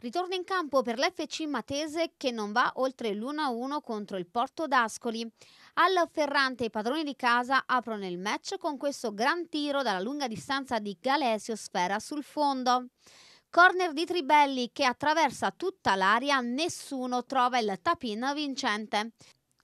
Ritorno in campo per l'FC Matese che non va oltre l'1-1 contro il Porto d'Ascoli. Al Ferrante i padroni di casa aprono il match con questo gran tiro dalla lunga distanza di Galesio Sfera sul fondo. Corner di Tribelli che attraversa tutta l'area, nessuno trova il tapin vincente.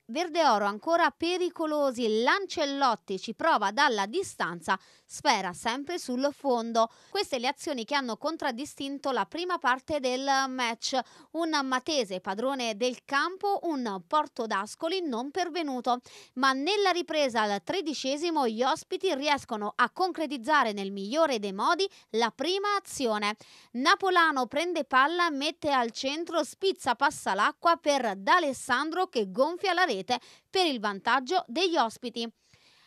Verde Oro ancora pericolosi, Lancellotti ci prova dalla distanza, spera sempre sul fondo. Queste le azioni che hanno contraddistinto la prima parte del match. Un Matese padrone del campo, un Porto d'Ascoli non pervenuto. Ma nella ripresa al tredicesimo gli ospiti riescono a concretizzare nel migliore dei modi la prima azione. Napolano prende palla, mette al centro, spizza passa l'acqua per D'Alessandro che gonfia la rete rete per il vantaggio degli ospiti.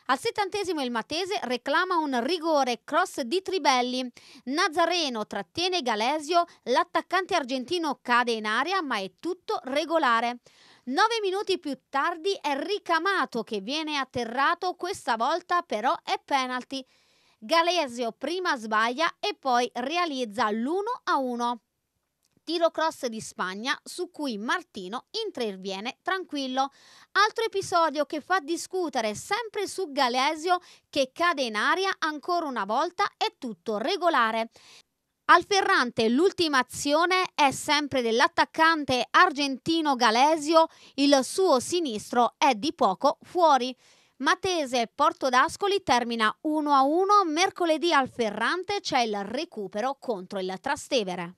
Al settantesimo il Matese reclama un rigore cross di Tribelli. Nazareno trattiene Galesio, l'attaccante argentino cade in aria ma è tutto regolare. Nove minuti più tardi è ricamato che viene atterrato, questa volta però è penalty. Galesio prima sbaglia e poi realizza l'1 a 1 tiro cross di Spagna su cui Martino interviene tranquillo. Altro episodio che fa discutere sempre su Galesio che cade in aria ancora una volta è tutto regolare. Al Ferrante l'ultima azione è sempre dell'attaccante argentino Galesio, il suo sinistro è di poco fuori. Matese Porto d'Ascoli termina 1-1, mercoledì al Ferrante c'è il recupero contro il Trastevere.